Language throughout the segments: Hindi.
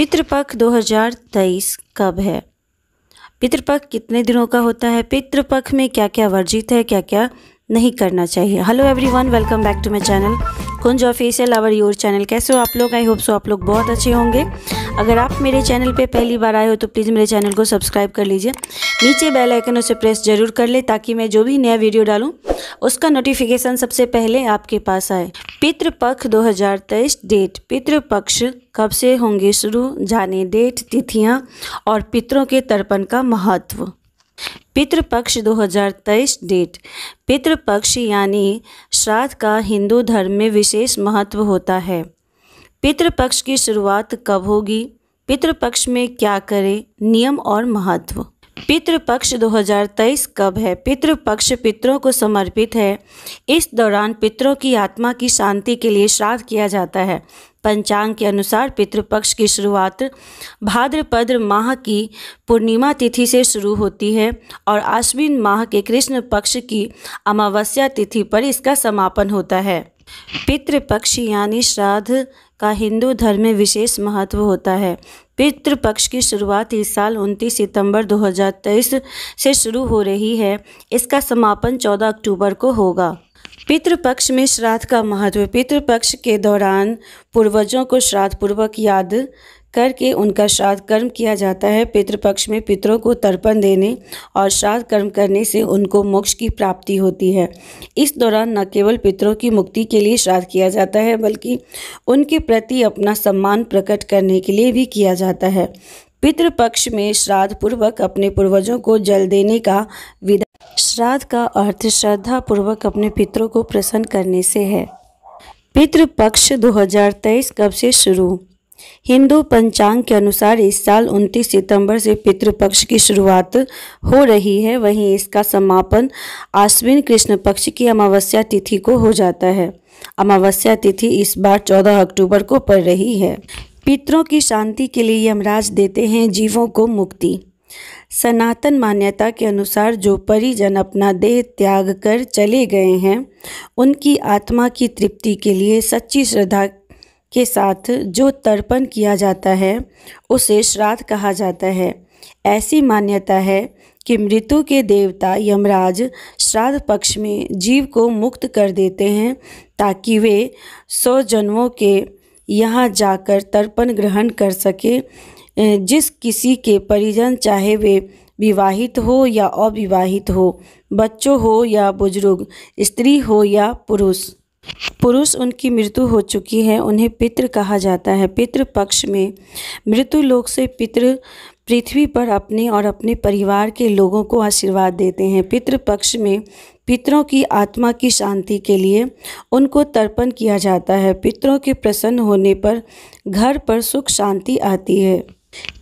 पितृपक्ष 2023 कब है पितृपक्ष कितने दिनों का होता है पितृपक्ष में क्या क्या वर्जित है क्या क्या नहीं करना चाहिए hello everyone welcome back to my channel Kunj official our your channel कैसे हो आप लोग आई होप सो आप लोग बहुत अच्छे होंगे अगर आप मेरे चैनल पे पहली बार आए हो तो प्लीज़ मेरे चैनल को सब्सक्राइब कर लीजिए नीचे बेल आइकन उसे प्रेस जरूर कर ले ताकि मैं जो भी नया वीडियो डालूँ उसका नोटिफिकेशन सबसे पहले आपके पास आए पितृपक्ष 2023 डेट पितृपक्ष कब से होंगे शुरू जाने डेट तिथियाँ और पितरों के तर्पण का महत्व पितृपक्ष 2023 डेट पितृपक्ष यानी श्राद्ध का हिंदू धर्म में विशेष महत्व होता है पितृपक्ष की शुरुआत कब होगी पितृपक्ष में क्या करें नियम और महत्व पितृपक्ष 2023 कब है पितृपक्ष पितरों को समर्पित है इस दौरान पितरों की आत्मा की शांति के लिए श्राद्ध किया जाता है पंचांग के अनुसार पितृपक्ष की शुरुआत भाद्रपद माह की पूर्णिमा तिथि से शुरू होती है और आश्विन माह के कृष्ण पक्ष की अमावस्या तिथि पर इसका समापन होता है पितृपक्ष यानी श्राद्ध का हिंदू धर्म में विशेष महत्व होता है पितृपक्ष की शुरुआत इस साल 29 सितंबर 2023 से शुरू हो रही है इसका समापन 14 अक्टूबर को होगा पितृपक्ष में श्राद्ध का महत्व पितृपक्ष के दौरान पूर्वजों को श्राद्ध पूर्वक याद करके उनका श्राद्ध कर्म किया जाता है पितृपक्ष में पितरों को तर्पण देने और श्राद्ध कर्म करने से उनको मोक्ष की प्राप्ति होती है इस दौरान न केवल पितरों की मुक्ति के लिए श्राद्ध किया जाता है बल्कि उनके प्रति अपना सम्मान प्रकट करने के लिए भी किया जाता है पितृपक्ष में श्राद्ध पूर्वक अपने पूर्वजों को जल देने का विधा श्राद्ध का अर्थ श्रद्धा पूर्वक अपने पितरों को प्रसन्न करने से है पितृपक्ष दो कब से शुरू हिंदू पंचांग के अनुसार इस साल 29 सितंबर से पितृपक्ष की शुरुआत हो रही है वहीं इसका समापन आश्विन कृष्ण पक्ष की अमावस्या तिथि को हो जाता है अमावस्या तिथि इस बार 14 अक्टूबर को पड़ रही है पितरों की शांति के लिए यमराज देते हैं जीवों को मुक्ति सनातन मान्यता के अनुसार जो परिजन अपना देह त्याग कर चले गए हैं उनकी आत्मा की तृप्ति के लिए सच्ची श्रद्धा के साथ जो तर्पण किया जाता है उसे श्राद्ध कहा जाता है ऐसी मान्यता है कि मृत्यु के देवता यमराज श्राद्ध पक्ष में जीव को मुक्त कर देते हैं ताकि वे सौ जन्मों के यहाँ जाकर तर्पण ग्रहण कर सके जिस किसी के परिजन चाहे वे विवाहित हो या अविवाहित हो बच्चों हो या बुजुर्ग स्त्री हो या पुरुष पुरुष उनकी मृत्यु हो चुकी है उन्हें पितृ कहा जाता है पितृ पक्ष में मृत्यु लोक से पितृ पृथ्वी पर अपने और अपने परिवार के लोगों को आशीर्वाद देते हैं पितृ पक्ष में पितरों की आत्मा की शांति के लिए उनको तर्पण किया जाता है पितरों के प्रसन्न होने पर घर पर सुख शांति आती है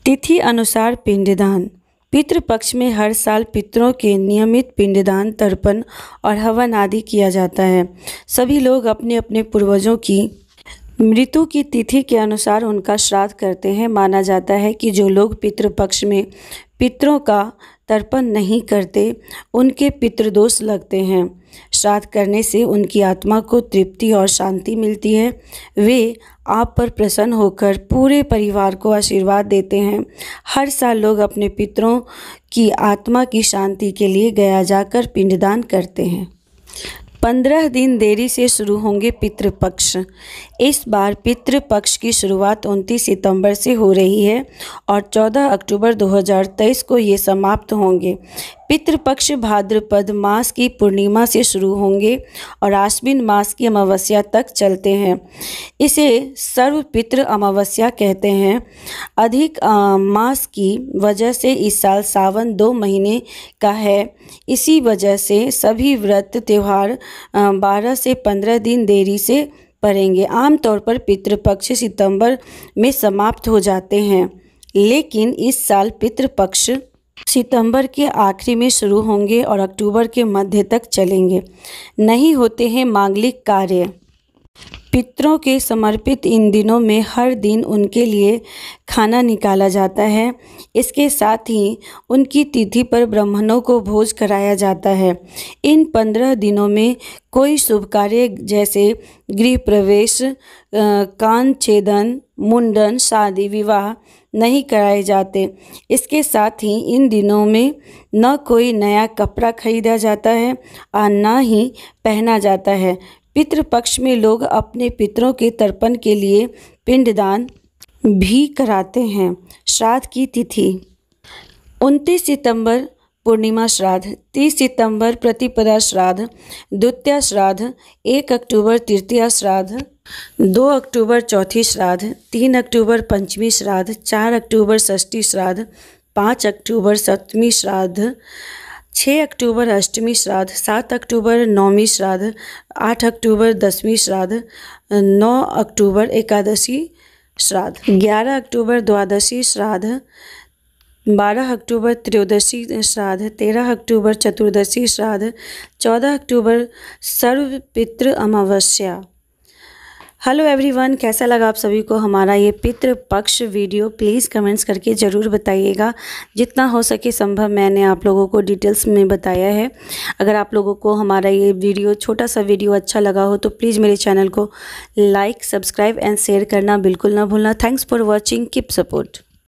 तिथि अनुसार पिंडदान पितृपक्ष में हर साल पितरों के नियमित पिंडदान तर्पण और हवन आदि किया जाता है सभी लोग अपने अपने पूर्वजों की मृत्यु की तिथि के अनुसार उनका श्राद्ध करते हैं माना जाता है कि जो लोग पितृपक्ष में पितरों का तर्पण नहीं करते उनके पितृदोष लगते हैं श्राद्ध करने से उनकी आत्मा को तृप्ति और शांति मिलती है वे आप पर प्रसन्न होकर पूरे परिवार को आशीर्वाद देते हैं हर साल लोग अपने पितरों की आत्मा की शांति के लिए गया जाकर पिंडदान करते हैं पंद्रह दिन देरी से शुरू होंगे पितृपक्ष इस बार पितृपक्ष की शुरुआत 29 सितंबर से हो रही है और 14 अक्टूबर 2023 को ये समाप्त होंगे पितृपक्ष भाद्रपद मास की पूर्णिमा से शुरू होंगे और आश्विन मास की अमावस्या तक चलते हैं इसे सर्व पितृ अमावस्या कहते हैं अधिक आ, मास की वजह से इस साल सावन दो महीने का है इसी वजह से सभी व्रत त्यौहार बारह से पंद्रह दिन देरी से पड़ेंगे आमतौर पर पितृपक्ष सितंबर में समाप्त हो जाते हैं लेकिन इस साल पितृपक्ष सितंबर के आखिरी में शुरू होंगे और अक्टूबर के मध्य तक चलेंगे नहीं होते हैं मांगलिक कार्य पितरों के समर्पित इन दिनों में हर दिन उनके लिए खाना निकाला जाता है इसके साथ ही उनकी तिथि पर ब्राह्मणों को भोज कराया जाता है इन पंद्रह दिनों में कोई शुभ कार्य जैसे गृह प्रवेश कान छेदन मुंडन शादी विवाह नहीं कराए जाते इसके साथ ही इन दिनों में न कोई नया कपड़ा खरीदा जाता है और न ही पहना जाता है पितृपक्ष पक्ष में लोग अपने पितरों के तर्पण के लिए पिंडदान भी कराते हैं श्राद्ध की तिथि 29 सितंबर पूर्णिमा श्राद्ध तीस सितंबर प्रतिपदा श्राद्ध द्वितीय श्राद्ध एक अक्टूबर तृतीय श्राद्ध दो अक्टूबर चौथी श्राद्ध तीन अक्टूबर पंचमी श्राद्ध चार अक्टूबर षष्ठी श्राद्ध पाँच अक्टूबर सप्तमी श्राद्ध छः अक्टूबर अष्टमी श्राद्ध सात अक्टूबर नौमी श्राद्ध आठ अक्टूबर दसवीं श्राद्ध नौ अक्टूबर एकादशी श्राद्ध ग्यारह अक्टूबर द्वादशी श्राद्ध बारह अक्टूबर त्रयोदशी श्राद्ध तेरह अक्टूबर चतुर्दशी श्राद्ध चौदह अक्टूबर सर्व पितृ अमावस्या हेलो एवरीवन कैसा लगा आप सभी को हमारा ये पित्र पक्ष वीडियो प्लीज़ कमेंट्स करके ज़रूर बताइएगा जितना हो सके संभव मैंने आप लोगों को डिटेल्स में बताया है अगर आप लोगों को हमारा ये वीडियो छोटा सा वीडियो अच्छा लगा हो तो प्लीज़ मेरे चैनल को लाइक सब्सक्राइब एंड शेयर करना बिल्कुल ना भूलना thanks for watching keep support